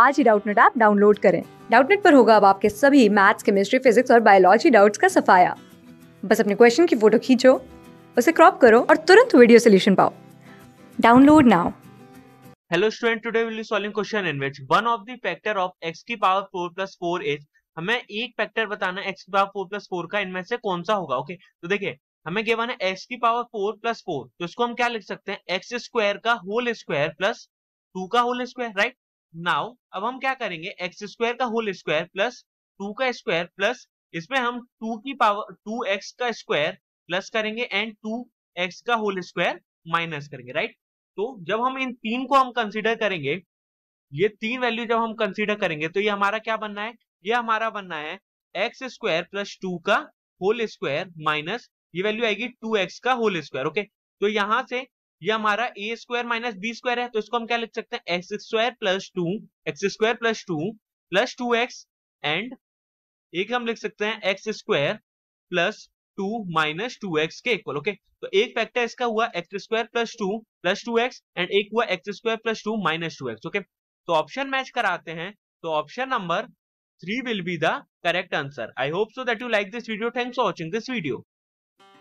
आज ही Doubtnut app download करें डाउटनेट पर होगा अब आपके सभी मैथ्स केमिस्ट्री फिजिक्स और बायोलॉजी डाउट्स का सफाया बस अपने क्वेश्चन की फोटो खींचो उसे क्रॉप करो और तुरंत वीडियो सोल्यूशन पाओ download now hello student today will be solving question in which one of the factor of x की पावर 4 प्लस 4 इज हमें एक फैक्टर बताना x की पावर 4 प्लस 4 का इनमें से कौन सा होगा ओके okay? तो देखिए हमें गिवन है x की पावर 4 प्लस 4 तो इसको हम क्या लिख सकते हैं x स्क्वायर का होल स्क्वायर प्लस 2 का होल स्क्वायर राइट नाउ अब हम क्या करेंगे एक्स स्क्वायर का होल स्क्वायर प्लस टू का स्क्वायर प्लस इसमें हम टू की पावर टू एक्स का स्क्वायर प्लस करेंगे एंड टू एक्स का होल स्क्वायर माइनस करेंगे राइट तो जब हम इन तीन को हम कंसिडर करेंगे ये तीन वैल्यू जब हम कंसिडर करेंगे तो ये हमारा क्या बनना है ये हमारा बनना है एक्स स्क्वायर प्लस टू का होल स्क्वायर माइनस ये वैल्यू आएगी टू एक्स का होल स्क्वायर ओके तो यहां से ये हमारा A square minus B square है तो इसको हम क्या लिख सकते हैं x square plus two x square plus two plus two x and एक हम लिख सकते हैं x square plus two minus two x के इक्वल ओके तो एक फैक्टर इसका हुआ x square plus two plus two x and एक हुआ x square plus two minus two x okay तो ऑप्शन मैच कराते हैं तो option number three will be the correct answer I hope so that you like this video thanks for watching this video